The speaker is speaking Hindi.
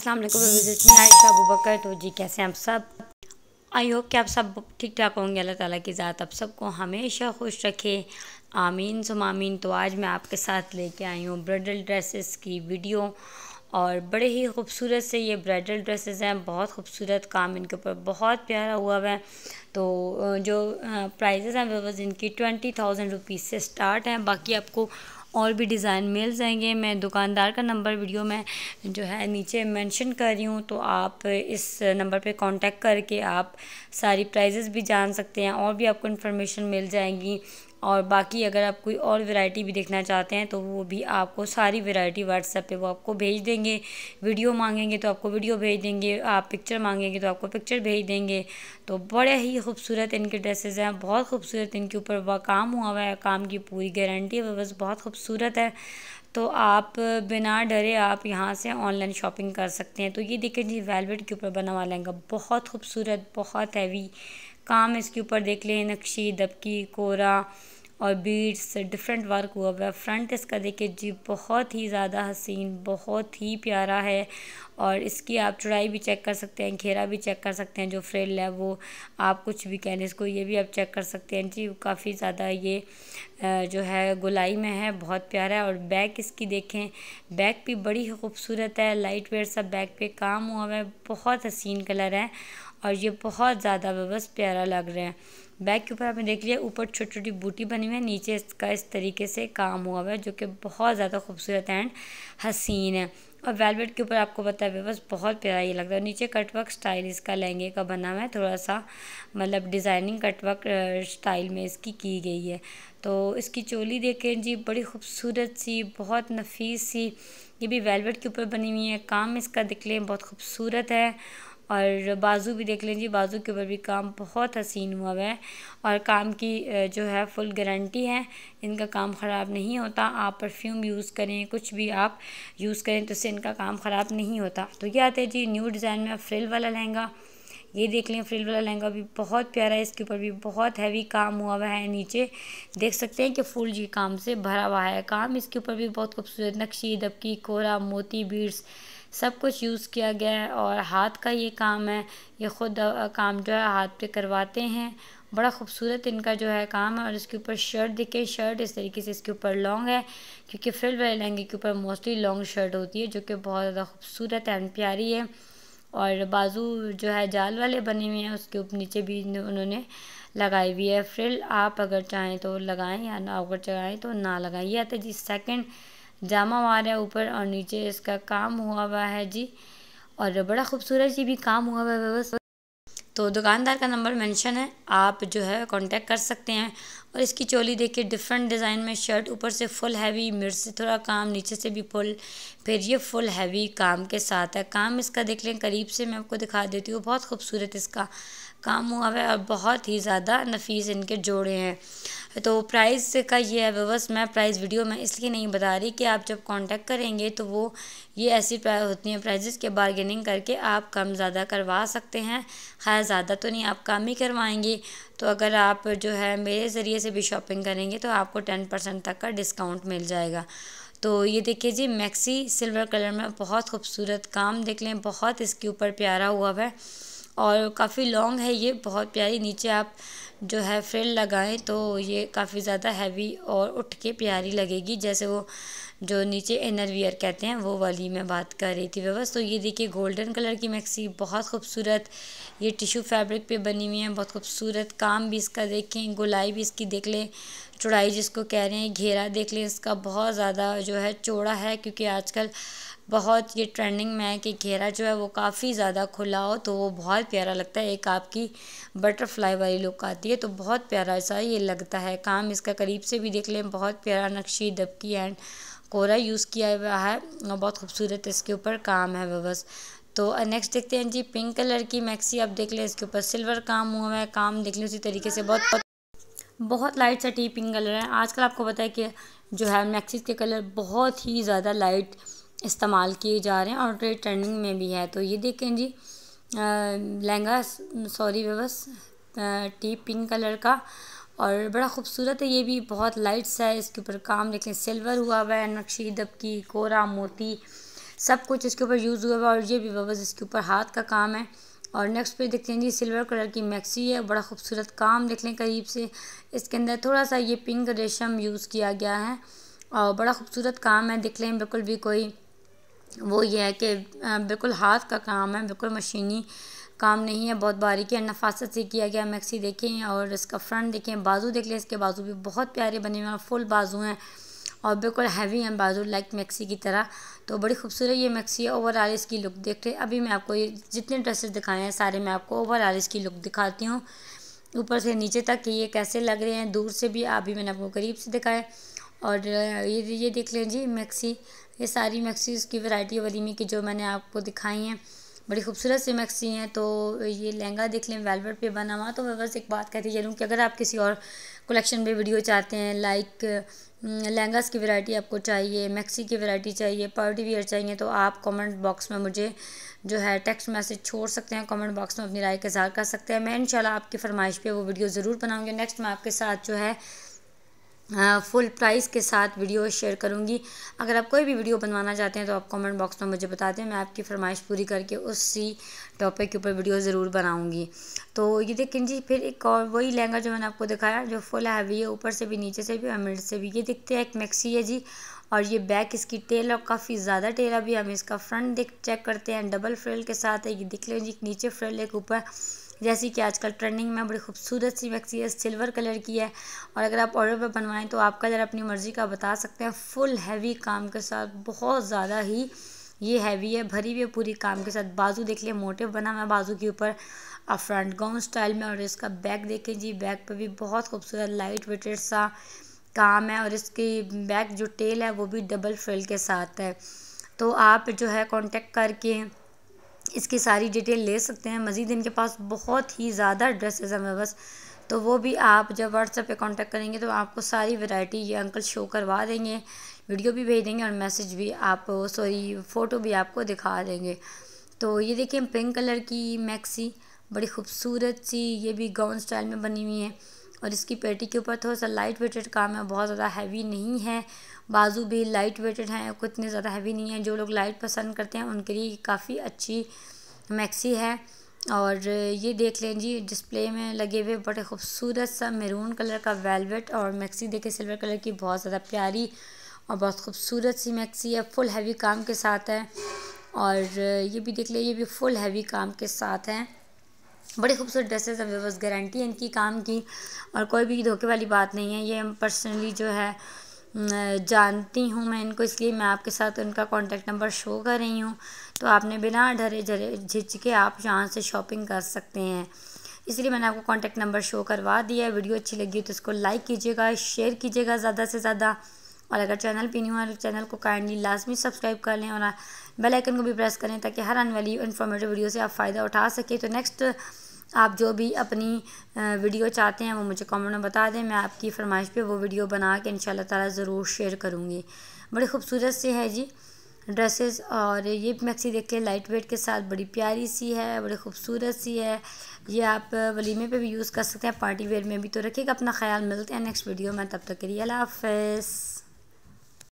अस्सलाम वालेकुम बकर तो जी कैसे हैं आप सब आई होप कि आप सब ठीक ठाक होंगे अल्लाह ताला की ज़ात आप सबको हमेशा खुश रखे आमीन सुम आमीन तो आज मैं आपके साथ लेके आई हूँ ब्राइडल ड्रेसेस की वीडियो और बड़े ही खूबसूरत से ये ब्राइडल ड्रेसेस हैं बहुत खूबसूरत काम इनके ऊपर बहुत प्यारा हुआ हुआ है तो जो प्राइजेज़ हैं वे इनकी ट्वेंटी थाउजेंड रुपीज़ से स्टार्ट हैं बाकी आपको और भी डिज़ाइन मिल जाएंगे मैं दुकानदार का नंबर वीडियो में जो है नीचे मेंशन कर रही हूँ तो आप इस नंबर पे कांटेक्ट करके आप सारी प्राइजेस भी जान सकते हैं और भी आपको इन्फॉर्मेशन मिल जाएंगी और बाकी अगर आप कोई और वैरायटी भी देखना चाहते हैं तो वो भी आपको सारी वैरायटी व्हाट्सएप पे वो आपको भेज देंगे वीडियो मांगेंगे तो आपको वीडियो भेज देंगे आप पिक्चर मांगेंगे तो आपको पिक्चर भेज देंगे तो बड़े ही खूबसूरत इनके ड्रेसेस हैं बहुत खूबसूरत इनके ऊपर वह काम हुआ हुआ है काम की पूरी गारंटी है बस बहुत खूबसूरत है तो आप बिना डरे आप यहाँ से ऑनलाइन शॉपिंग कर सकते हैं तो ये देखें जी वेलवेट के ऊपर बना हुआ लहंगा बहुत खूबसूरत बहुत हैवी काम इसके ऊपर देख लें नक्शी दबकी कोरा और बीड्स डिफरेंट वर्क हुआ हुआ है फ्रंट इसका देखिए जी बहुत ही ज़्यादा हसीन बहुत ही प्यारा है और इसकी आप चौड़ाई भी चेक कर सकते हैं घेरा भी चेक कर सकते हैं जो फ्रेल है वो आप कुछ भी कह लें इसको ये भी आप चेक कर सकते हैं जी काफ़ी ज़्यादा ये जो है गुलाई में है बहुत प्यारा है और बैक इसकी देखें बैक भी बड़ी खूबसूरत है लाइट वेयर सब बैक पर काम हुआ हुआ है बहुत हसीन कलर है और ये बहुत ज़्यादा बस प्यारा लग रहा है बैग के ऊपर आपने देख लिया ऊपर छोटी छोटी बूटी बनी हुई है नीचे इसका इस तरीके से काम हुआ हुआ है जो कि बहुत ज़्यादा खूबसूरत एंड हसीन है और वेलवेट के ऊपर आपको पता है बस बहुत प्यारा ये लग रहा है नीचे कटवर्क स्टाइल इसका लहंगे का बना हुआ है थोड़ा सा मतलब डिज़ाइनिंग कटवर्क स्टाइल में इसकी की गई है तो इसकी चोली देखें जी बड़ी खूबसूरत सी बहुत नफीस सी ये भी वेलवेट के ऊपर बनी हुई है काम इसका दिख लें बहुत खूबसूरत है और बाजू भी देख लीजिए बाजू के ऊपर भी काम बहुत हसीन हुआ हुआ है और काम की जो है फुल गारंटी है इनका काम ख़राब नहीं होता आप परफ्यूम यूज़ करें कुछ भी आप यूज़ करें तो इससे इनका काम ख़राब नहीं होता तो ये आते हैं जी न्यू डिज़ाइन में फ्रिल वाला लहंगा ये देख लें फ्रिल वाला लहंगा भी बहुत प्यारा है इसके ऊपर भी बहुत हैवी काम हुआ हुआ है नीचे देख सकते हैं कि फुल जी काम से भरा हुआ है काम इसके ऊपर भी बहुत खूबसूरत नक्शी दबकी कोरा मोती बीड्स सब कुछ यूज़ किया गया है और हाथ का ये काम है ये ख़ुद काम जो है हाथ पे करवाते हैं बड़ा खूबसूरत इनका जो है काम है और इसके ऊपर शर्ट दिखे शर्ट इस तरीके से इसके ऊपर लॉन्ग है क्योंकि फ्रिल वाले लहंगे के ऊपर मोस्टली लॉन्ग शर्ट होती है जो कि बहुत ज़्यादा खूबसूरत एंड प्यारी है और बाजू जो है जाल वाले बने हुए हैं उसके ऊपर नीचे भी उन्होंने लगाई हुई है फ्रिल आप अगर चाहें तो लगाएं या ना अगर चाहें तो ना लगाएं यह आता है जी सेकंड जामा मारा है ऊपर और नीचे इसका काम हुआ हुआ है जी और बड़ा खूबसूरत जी भी काम हुआ हुआ है बस तो दुकानदार का नंबर मेंशन है आप जो है कांटेक्ट कर सकते हैं और इसकी चोली देखिए डिफरेंट डिज़ाइन में शर्ट ऊपर से फुल हैवी मिर्च से थोड़ा काम नीचे से भी फुल फिर ये फुल हैवी काम के साथ है काम इसका देख लें करीब से मैं आपको दिखा देती हूँ बहुत खूबसूरत इसका काम हुआ है और बहुत ही ज़्यादा नफीस इनके जोड़े हैं तो प्राइस का ये है बस मैं प्राइस वीडियो में इसलिए नहीं बता रही कि आप जब कांटेक्ट करेंगे तो वो ये ऐसी होती हैं प्राइजेस के बारगेनिंग करके आप कम ज़्यादा करवा सकते हैं खैर हाँ, ज़्यादा तो नहीं आप कम ही करवाएंगे तो अगर आप जो है मेरे ज़रिए से भी शॉपिंग करेंगे तो आपको टेन परसेंट तक का डिस्काउंट मिल जाएगा तो ये देखिए जी मैक्सी सिल्वर कलर में बहुत खूबसूरत काम देख लें बहुत इसके ऊपर प्यारा हुआ है और काफ़ी लॉन्ग है ये बहुत प्यारी नीचे आप जो है फ्रिल लगाएं तो ये काफ़ी ज़्यादा हैवी और उठ के प्यारी लगेगी जैसे वो जो नीचे इनर वियर कहते हैं वो वाली मैं बात कर रही थी व्यवस्था तो ये देखिए गोल्डन कलर की मैक्सी बहुत खूबसूरत ये टिशू फैब्रिक पे बनी हुई है बहुत खूबसूरत काम भी इसका देखें गुलाई भी इसकी देख लें चौड़ाई जिसको कह रहे हैं घेरा देख लें इसका बहुत ज़्यादा जो है चौड़ा है क्योंकि आजकल बहुत ये ट्रेंडिंग में है कि घेरा जो है वो काफ़ी ज़्यादा खुला हो तो वो बहुत प्यारा लगता है एक आपकी बटरफ्लाई वाली लुक आती है तो बहुत प्यारा सा ये लगता है काम इसका करीब से भी देख लें बहुत प्यारा नक्शी दबकी एंड कोरा यूज़ किया हुआ है और बहुत खूबसूरत इसके ऊपर काम है बस तो नेक्स्ट देखते हैं जी पिंक कलर की मैक्सी आप देख लें इसके ऊपर सिल्वर काम हुआ है काम देख लें उसी तरीके से बहुत बहुत लाइट सा टी पिंक कलर है आजकल आपको पता है कि जो है मैक्सी के कलर बहुत ही ज़्यादा लाइट इस्तेमाल किए जा रहे हैं और ये ट्रेंडिंग में भी है तो ये देखें जी लहंगा सॉरी व्यवस टी पिंक कलर का और बड़ा खूबसूरत है ये भी बहुत लाइट्स है इसके ऊपर काम देखें सिल्वर हुआ हुआ है नक्शी दबकी कोरा मोती सब कुछ इसके ऊपर यूज़ हुआ हुआ और ये भी व्यवस इसके ऊपर हाथ का काम है और नेक्स्ट पे देखते हैं जी सिल्वर कलर की मैक्सी है बड़ा खूबसूरत काम देख लें करीब से इसके अंदर थोड़ा सा ये पिंक रेशम यूज़ किया गया है और बड़ा खूबसूरत काम है देख लें बिल्कुल भी कोई वो ये है कि बिल्कुल हाथ का काम है बिल्कुल मशीनी काम नहीं है बहुत बारीकी है नफासत से किया गया मैक्सी देखें और इसका फ्रंट देखें बाजू देख लें इसके बाजू भी बहुत प्यारे बने हुए हैं फुल बाजू हैं और बिल्कुल हैवी हैं बाजू लाइक मैक्सी की तरह तो बड़ी खूबसूरत ये मैक्सी है ओवरऑल इसकी लुक देख रहे अभी मैं आपको ये जितने ड्रेसेस दिखाए हैं सारे मैं आपको ओवरऑल इसकी लुक दिखाती हूँ ऊपर से नीचे तक कि ये कैसे लग रहे हैं दूर से भी अभी मैंने आपको करीब से दिखाए और ये ये देख लें जी मैक्सी ये सारी मैक्सीज़ की वैरायटी वलीमी की जो मैंने आपको दिखाई हैं बड़ी खूबसूरत सी मैक्सी हैं तो ये लहंगा देख लें वेलवेट पे बना हुआ तो मैं बस एक बात कहती चलूँ कि अगर आप किसी और कलेक्शन में वीडियो चाहते हैं लाइक लहंगास की वैरायटी आपको चाहिए मैक्सी की वैरायटी चाहिए पार्टी वियर चाहिए तो आप कमेंट बॉक्स में मुझे जो है टेक्स्ट मैसेज छोड़ सकते हैं कमेंट बॉक्स में अपनी राय का इजहार कर सकते हैं मैं इंशाल्लाह आपकी फरमाइश पे वो वीडियो ज़रूर बनाऊंगी नेक्स्ट मैं आपके साथ जो है फुल प्राइस के साथ वीडियो शेयर करूँगी अगर आप कोई भी वीडियो बनवाना चाहते हैं तो आप कमेंट बॉक्स में मुझे बता दें मैं आपकी फरमाइश पूरी करके उसी टॉपिक के ऊपर वीडियो ज़रूर बनाऊँगी तो ये देखें जी फिर एक और वही लहंगा जो मैंने आपको दिखाया जो फुल हैवी है ऊपर से भी नीचे से भी और मिड से भी ये दिखते हैं एक मैक्सी है जी और ये बैक इसकी टेल और काफ़ी ज़्यादा टेला भी हम इसका फ्रंट देख चेक करते हैं डबल फ्रेल के साथ है ये दिख लें जी नीचे फ्रेल एक ऊपर जैसी कि आजकल ट्रेंडिंग में बड़ी खूबसूरत सी वैक्सी है सिल्वर कलर की है और अगर आप ऑर्डर पर बनवाएं तो आप कलर अपनी मर्ज़ी का बता सकते हैं फुल हैवी काम के साथ बहुत ज़्यादा ही ये हैवी है भरी हुई है पूरी काम के साथ बाजू देख लिया मोटे बना हुआ है बाजू के ऊपर आप फ्रंट गाउन स्टाइल में और इसका बैक देखें जी बैक पर भी बहुत खूबसूरत लाइट वेटेड सा काम है और इसकी बैक जो टेल है वो भी डबल फ्रिल के साथ है तो आप जो है कांटेक्ट करके इसकी सारी डिटेल ले सकते हैं मज़ीद इनके पास बहुत ही ज़्यादा ड्रेसेस हैं मेरे पास तो वो भी आप जब व्हाट्सएप पे कांटेक्ट करेंगे तो आपको सारी वैरायटी ये अंकल शो करवा देंगे वीडियो भी भेज देंगे और मैसेज भी आप सॉरी फ़ोटो भी आपको दिखा देंगे तो ये देखिए पिंक कलर की मैक्सी बड़ी खूबसूरत सी ये भी गाउन स्टाइल में बनी हुई है और इसकी पेटी के ऊपर थोड़ा सा लाइट वेटेड काम है बहुत ज़्यादा हैवी नहीं है बाजू भी लाइट वेटेड हैं कुछ इतने ज़्यादा हैवी नहीं है जो लोग लाइट पसंद करते हैं उनके लिए काफ़ी अच्छी मैक्सी है और ये देख लें जी डिस्प्ले में लगे हुए बड़े खूबसूरत सा मेरून कलर का वेलवेट और मैक्सी देखे सिल्वर कलर की बहुत ज़्यादा प्यारी और बहुत खूबसूरत सी मैक्सी है फुल हैवी काम के साथ है और ये भी देख लें ये भी फुल हैवी काम के साथ हैं बड़े खूबसूरत ड्रेसेस है व्यवस्थ गारंटी है इनकी काम की और कोई भी धोखे वाली बात नहीं है ये हम पर्सनली जो है जानती हूँ मैं इनको इसलिए मैं आपके साथ उनका कॉन्टैक्ट नंबर शो कर रही हूँ तो आपने बिना डरे झरे झिझ के आप यहाँ से शॉपिंग कर सकते हैं इसलिए मैंने आपको कॉन्टैक्ट नंबर शो करवा दिया है वीडियो अच्छी लगी हो तो इसको लाइक कीजिएगा शेयर कीजिएगा ज़्यादा से ज़्यादा और अगर चैनल पर नहीं हुआ तो चैनल को काइंडली लाजमी सब्सक्राइब कर लें और बेल आइकन को भी प्रेस करें ताकि हर आने वाली इन्फॉर्मेटिव वीडियो से आप फ़ायदा उठा सकें तो नेक्स्ट आप जो भी अपनी वीडियो चाहते हैं वो मुझे कमेंट में बता दें मैं आपकी फरमाइश पे वो वीडियो बना के इन ताला ज़रूर शेयर करूँगी बड़ी खूबसूरत से है जी ड्रेसेस और ये मैक्सी के लाइट वेट के साथ बड़ी प्यारी सी है बड़ी खूबसूरत सी है ये आप वलीमे पे भी यूज़ कर सकते हैं पार्टी वेयर में भी तो रखिएगा अपना ख्याल मिलते हैं नेक्स्ट वीडियो में तब तक के लिए अल्लाह हाफ